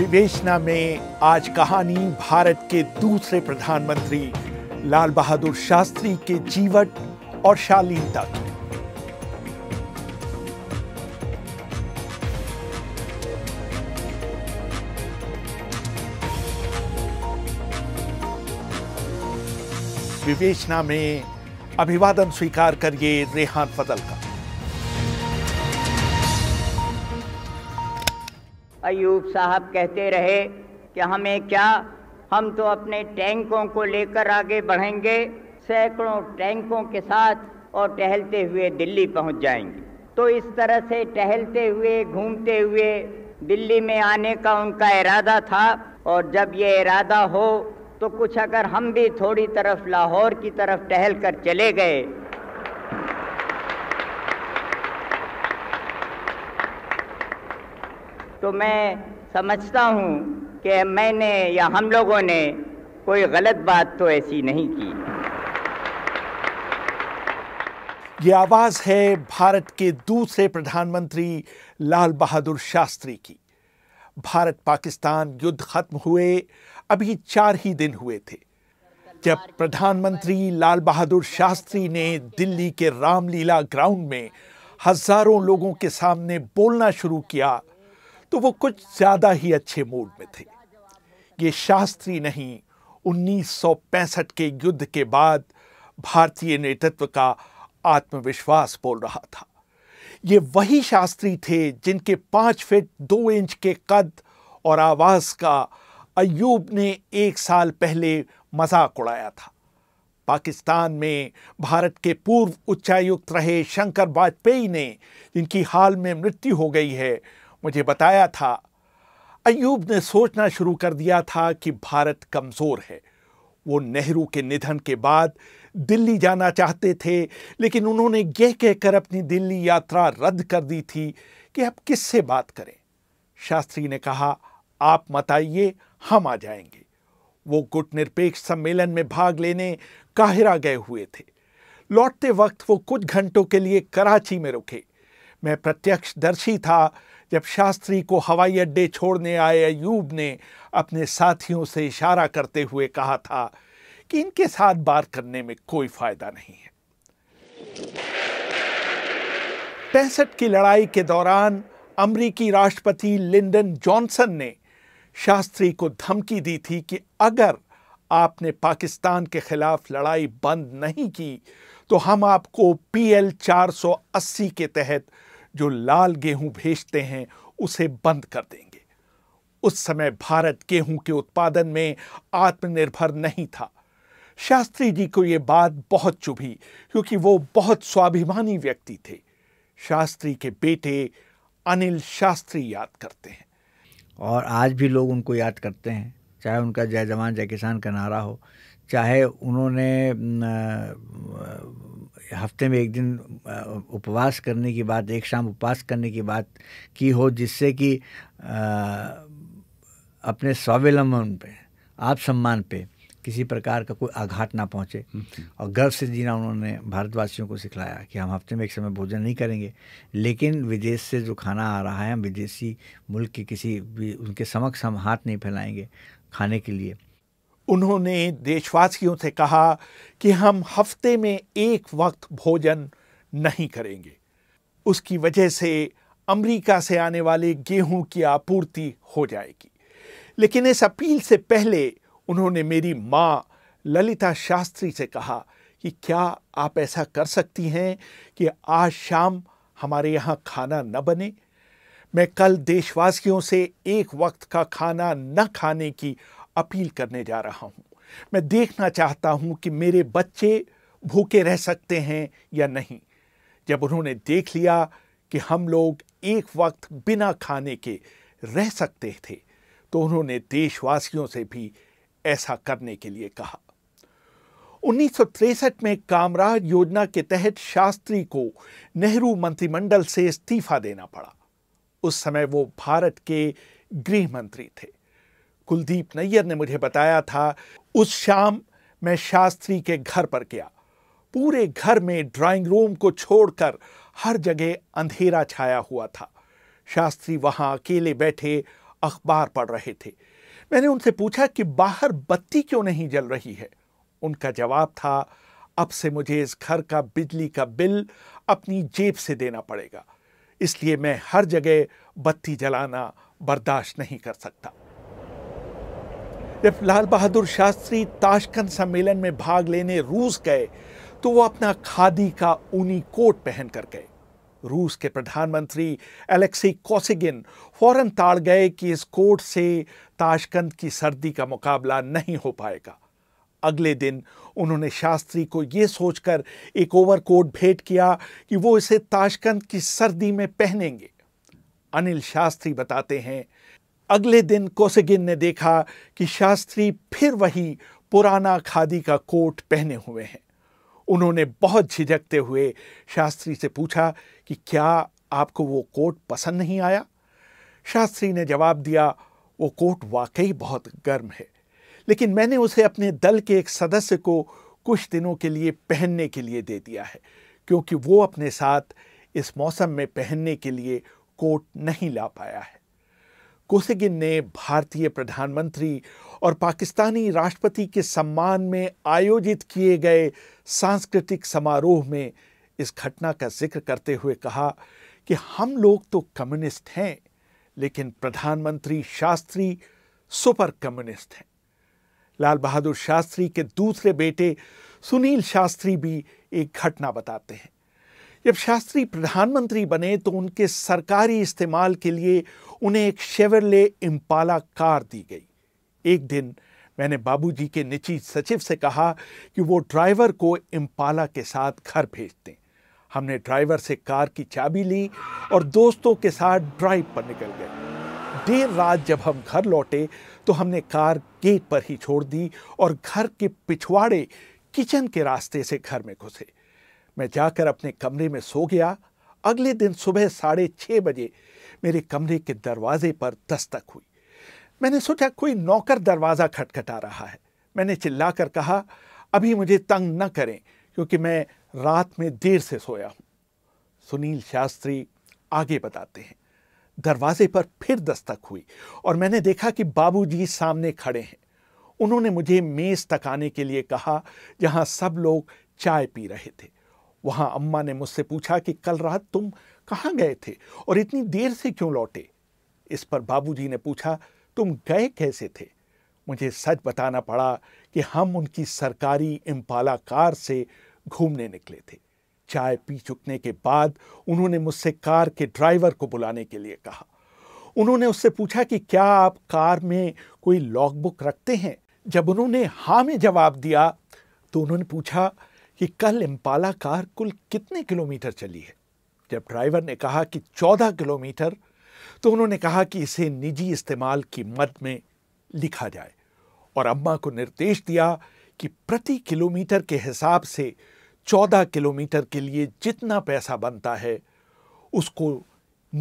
विवेचना में आज कहानी भारत के दूसरे प्रधानमंत्री लाल बहादुर शास्त्री के जीवन और शालीनता की विवेचना में अभिवादन स्वीकार करिए रेहान फजल का अयूब साहब कहते रहे कि हमें क्या हम तो अपने टैंकों को लेकर आगे बढ़ेंगे सैकड़ों टैंकों के साथ और टहलते हुए दिल्ली पहुंच जाएंगे तो इस तरह से टहलते हुए घूमते हुए दिल्ली में आने का उनका इरादा था और जब ये इरादा हो तो कुछ अगर हम भी थोड़ी तरफ लाहौर की तरफ टहल कर चले गए तो मैं समझता हूँ कि मैंने या हम लोगों ने कोई गलत बात तो ऐसी नहीं की ये आवाज़ है भारत के दूसरे प्रधानमंत्री लाल बहादुर शास्त्री की भारत पाकिस्तान युद्ध खत्म हुए अभी चार ही दिन हुए थे जब प्रधानमंत्री लाल बहादुर शास्त्री ने दिल्ली के रामलीला ग्राउंड में हजारों लोगों के सामने बोलना शुरू किया तो वो कुछ ज़्यादा ही अच्छे मूड में थे ये शास्त्री नहीं 1965 के युद्ध के बाद भारतीय नेतृत्व का आत्मविश्वास बोल रहा था ये वही शास्त्री थे जिनके पांच फिट दो इंच के कद और आवाज़ का अयूब ने एक साल पहले मजाक उड़ाया था पाकिस्तान में भारत के पूर्व उच्चायुक्त रहे शंकर वाजपेयी ने जिनकी हाल में मृत्यु हो गई है मुझे बताया था अयूब ने सोचना शुरू कर दिया था कि भारत कमज़ोर है वो नेहरू के निधन के बाद दिल्ली जाना चाहते थे लेकिन उन्होंने यह कहकर अपनी दिल्ली यात्रा रद्द कर दी थी कि अब किससे बात करें शास्त्री ने कहा आप मत आइए हम आ जाएंगे वो गुटनिरपेक्ष सम्मेलन में भाग लेने काहिरा गए हुए थे लौटते वक्त वो कुछ घंटों के लिए कराची में रुके मैं प्रत्यक्षदर्शी था जब शास्त्री को हवाई अड्डे छोड़ने आए अयूब ने अपने साथियों से इशारा करते हुए कहा था कि इनके साथ बात करने में कोई फायदा नहीं है पैंसठ की लड़ाई के दौरान अमरीकी राष्ट्रपति लिंडन जॉनसन ने शास्त्री को धमकी दी थी कि अगर आपने पाकिस्तान के खिलाफ लड़ाई बंद नहीं की तो हम आपको पीएल 480 के तहत जो लाल गेहूं भेजते हैं उसे बंद कर देंगे उस समय भारत गेहूं के उत्पादन में आत्मनिर्भर नहीं था शास्त्री जी को ये बात बहुत चुभी क्योंकि वो बहुत स्वाभिमानी व्यक्ति थे शास्त्री के बेटे अनिल शास्त्री याद करते हैं और आज भी लोग उनको याद करते हैं चाहे उनका जय जवान जय किसान का नारा हो चाहे उन्होंने हफ्ते में एक दिन उपवास करने की बात एक शाम उपवास करने की बात की हो जिससे कि अपने स्वावलंबन पे आप सम्मान पे किसी प्रकार का कोई आघात ना पहुंचे और गर्व से जीना उन्होंने भारतवासियों को सिखलाया कि हम हफ्ते में एक समय भोजन नहीं करेंगे लेकिन विदेश से जो खाना आ रहा है हम विदेशी मुल्क के किसी भी उनके समक्ष हम हाथ नहीं फैलाएंगे खाने के लिए उन्होंने देशवासियों से कहा कि हम हफ्ते में एक वक्त भोजन नहीं करेंगे उसकी वजह से अमेरिका से आने वाले गेहूं की आपूर्ति हो जाएगी लेकिन इस अपील से पहले उन्होंने मेरी माँ ललिता शास्त्री से कहा कि क्या आप ऐसा कर सकती हैं कि आज शाम हमारे यहाँ खाना न बने मैं कल देशवासियों से एक वक्त का खाना न खाने की अपील करने जा रहा हूँ मैं देखना चाहता हूँ कि मेरे बच्चे भूखे रह सकते हैं या नहीं जब उन्होंने देख लिया कि हम लोग एक वक्त बिना खाने के रह सकते थे तो उन्होंने देशवासियों से भी ऐसा करने के लिए कहा उन्नीस में कामराज योजना के तहत शास्त्री को नेहरू मंत्रिमंडल से इस्तीफा देना पड़ा उस समय वो भारत के गृह मंत्री थे कुलदीप नैयर ने मुझे बताया था उस शाम मैं शास्त्री के घर पर गया पूरे घर में ड्राइंग रूम को छोड़कर हर जगह अंधेरा छाया हुआ था शास्त्री वहाँ अकेले बैठे अखबार पढ़ रहे थे मैंने उनसे पूछा कि बाहर बत्ती क्यों नहीं जल रही है उनका जवाब था अब से मुझे इस घर का बिजली का बिल अपनी जेब से देना पड़ेगा इसलिए मैं हर जगह बत्ती जलाना बर्दाश्त नहीं कर सकता जब लाल बहादुर शास्त्री ताशकंद सम्मेलन में भाग लेने रूस गए तो वो अपना खादी का ऊनी कोट पहन कर गए रूस के प्रधानमंत्री एलेक्सी कोसिगिन फौरन ताड़ गए कि इस कोट से ताशकंद की सर्दी का मुकाबला नहीं हो पाएगा अगले दिन उन्होंने शास्त्री को ये सोचकर एक ओवरकोट भेंट किया कि वो इसे ताशकंद की सर्दी में पहनेंगे अनिल शास्त्री बताते हैं अगले दिन कोसगिन ने देखा कि शास्त्री फिर वही पुराना खादी का कोट पहने हुए हैं उन्होंने बहुत झिझकते हुए शास्त्री से पूछा कि क्या आपको वो कोट पसंद नहीं आया शास्त्री ने जवाब दिया वो कोट वाकई बहुत गर्म है लेकिन मैंने उसे अपने दल के एक सदस्य को कुछ दिनों के लिए पहनने के लिए दे दिया है क्योंकि वो अपने साथ इस मौसम में पहनने के लिए कोट नहीं ला पाया है कोसेगिन ने भारतीय प्रधानमंत्री और पाकिस्तानी राष्ट्रपति के सम्मान में आयोजित किए गए सांस्कृतिक समारोह में इस घटना का जिक्र करते हुए कहा कि हम लोग तो कम्युनिस्ट हैं लेकिन प्रधानमंत्री शास्त्री सुपर कम्युनिस्ट हैं लाल बहादुर शास्त्री के दूसरे बेटे सुनील शास्त्री भी एक घटना बताते हैं जब शास्त्री प्रधानमंत्री बने तो उनके सरकारी इस्तेमाल के लिए उन्हें एक शेवरले इम्पाला कार दी गई एक दिन मैंने बाबूजी के निजी सचिव से कहा कि वो ड्राइवर को इम्पाला के साथ घर भेज दें हमने ड्राइवर से कार की चाबी ली और दोस्तों के साथ ड्राइव पर निकल गए देर रात जब हम घर लौटे तो हमने कार गेट पर ही छोड़ दी और घर के पिछवाड़े किचन के रास्ते से घर में घुसे मैं जाकर अपने कमरे में सो गया अगले दिन सुबह साढ़े छः बजे मेरे कमरे के दरवाजे पर दस्तक हुई मैंने सोचा कोई नौकर दरवाज़ा खटखटा रहा है मैंने चिल्लाकर कहा अभी मुझे तंग न करें क्योंकि मैं रात में देर से सोया हूँ सुनील शास्त्री आगे बताते हैं दरवाजे पर फिर दस्तक हुई और मैंने देखा कि बाबूजी सामने खड़े हैं उन्होंने मुझे मेज़ तक आने के लिए कहा जहाँ सब लोग चाय पी रहे थे वहाँ अम्मा ने मुझसे पूछा कि कल रात तुम कहाँ गए थे और इतनी देर से क्यों लौटे इस पर बाबूजी ने पूछा तुम गए कैसे थे मुझे सच बताना पड़ा कि हम उनकी सरकारी इम्पाला कार से घूमने निकले थे चाय पी चुकने के बाद उन्होंने मुझसे कार के ड्राइवर को बुलाने के लिए कहा उन्होंने उससे पूछा कि क्या आप कार में कोई लॉग बुक रखते हैं जब उन्होंने हाँ में जवाब दिया तो उन्होंने पूछा कि कल इम्पाला कार कुल कितने किलोमीटर चली है जब ड्राइवर ने कहा कि 14 किलोमीटर तो उन्होंने कहा कि इसे निजी इस्तेमाल की मद में लिखा जाए और अम्मा को निर्देश दिया कि प्रति किलोमीटर के हिसाब से 14 किलोमीटर के लिए जितना पैसा बनता है उसको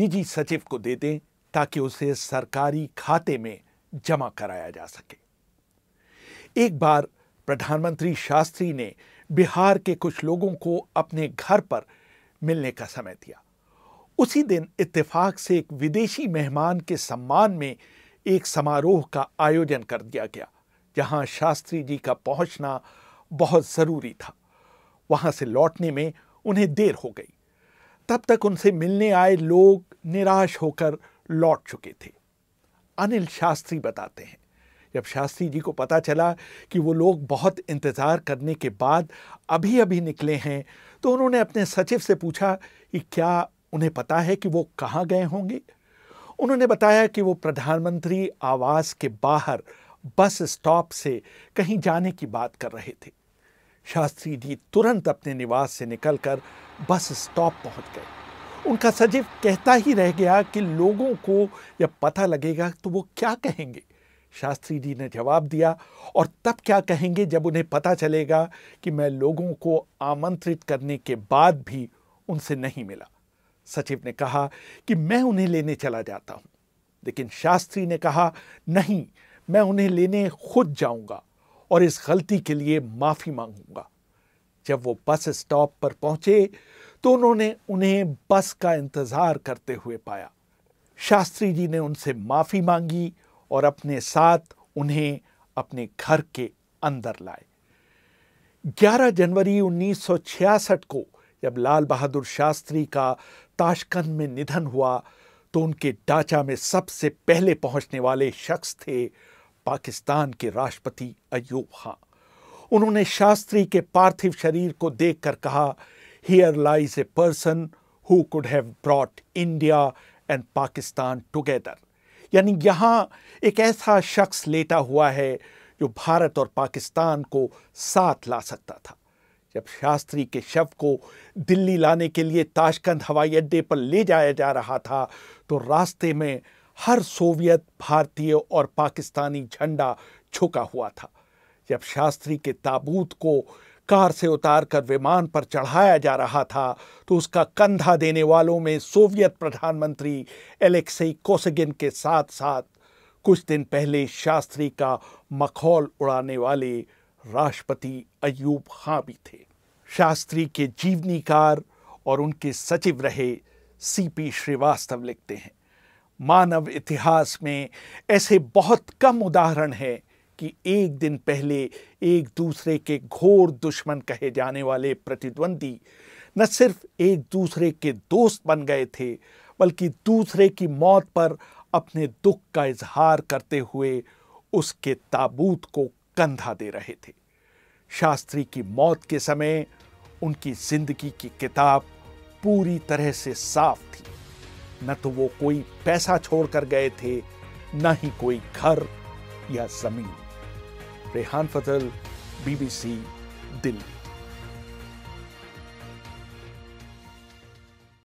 निजी सचिव को दे दें ताकि उसे सरकारी खाते में जमा कराया जा सके एक बार प्रधानमंत्री शास्त्री ने बिहार के कुछ लोगों को अपने घर पर मिलने का समय दिया उसी दिन इत्तेफाक से एक विदेशी मेहमान के सम्मान में एक समारोह का आयोजन कर दिया गया जहां शास्त्री जी का पहुंचना बहुत ज़रूरी था वहां से लौटने में उन्हें देर हो गई तब तक उनसे मिलने आए लोग निराश होकर लौट चुके थे अनिल शास्त्री बताते हैं जब शास्त्री जी को पता चला कि वो लोग बहुत इंतज़ार करने के बाद अभी अभी निकले हैं तो उन्होंने अपने सचिव से पूछा कि क्या उन्हें पता है कि वो कहाँ गए होंगे उन्होंने बताया कि वो प्रधानमंत्री आवास के बाहर बस स्टॉप से कहीं जाने की बात कर रहे थे शास्त्री जी तुरंत अपने निवास से निकलकर बस स्टॉप पहुंच गए उनका सचिव कहता ही रह गया कि लोगों को जब पता लगेगा तो वो क्या कहेंगे शास्त्री जी ने जवाब दिया और तब क्या कहेंगे जब उन्हें पता चलेगा कि मैं लोगों को आमंत्रित करने के बाद भी उनसे नहीं मिला सचिव ने कहा कि मैं उन्हें लेने चला जाता हूं लेकिन शास्त्री ने कहा नहीं मैं उन्हें लेने खुद जाऊंगा और इस गलती के लिए माफ़ी मांगूंगा जब वो बस स्टॉप पर पहुंचे तो उन्होंने उन्हें बस का इंतज़ार करते हुए पाया शास्त्री जी ने उनसे माफ़ी मांगी और अपने साथ उन्हें अपने घर के अंदर लाए 11 जनवरी 1966 को जब लाल बहादुर शास्त्री का ताशकंद में निधन हुआ तो उनके ढांचा में सबसे पहले पहुंचने वाले शख्स थे पाकिस्तान के राष्ट्रपति अयूब खां उन्होंने शास्त्री के पार्थिव शरीर को देखकर कहा here lies a person who could have brought India and Pakistan together यानी यहाँ एक ऐसा शख्स लेटा हुआ है जो भारत और पाकिस्तान को साथ ला सकता था जब शास्त्री के शव को दिल्ली लाने के लिए ताशकंद हवाई अड्डे पर ले जाया जा रहा था तो रास्ते में हर सोवियत भारतीय और पाकिस्तानी झंडा झुका हुआ था जब शास्त्री के ताबूत को कार से उतारकर विमान पर चढ़ाया जा रहा था तो उसका कंधा देने वालों में सोवियत प्रधानमंत्री एलेक्सई कोसगिन के साथ साथ कुछ दिन पहले शास्त्री का मखौल उड़ाने वाले राष्ट्रपति अयूब खां भी थे शास्त्री के जीवनीकार और उनके सचिव रहे सीपी श्रीवास्तव लिखते हैं मानव इतिहास में ऐसे बहुत कम उदाहरण हैं कि एक दिन पहले एक दूसरे के घोर दुश्मन कहे जाने वाले प्रतिद्वंदी न सिर्फ एक दूसरे के दोस्त बन गए थे बल्कि दूसरे की मौत पर अपने दुख का इजहार करते हुए उसके ताबूत को कंधा दे रहे थे शास्त्री की मौत के समय उनकी जिंदगी की किताब पूरी तरह से साफ थी न तो वो कोई पैसा छोड़कर गए थे न ही कोई घर या जमीन रेहान फतल बीबीसी दिल्ली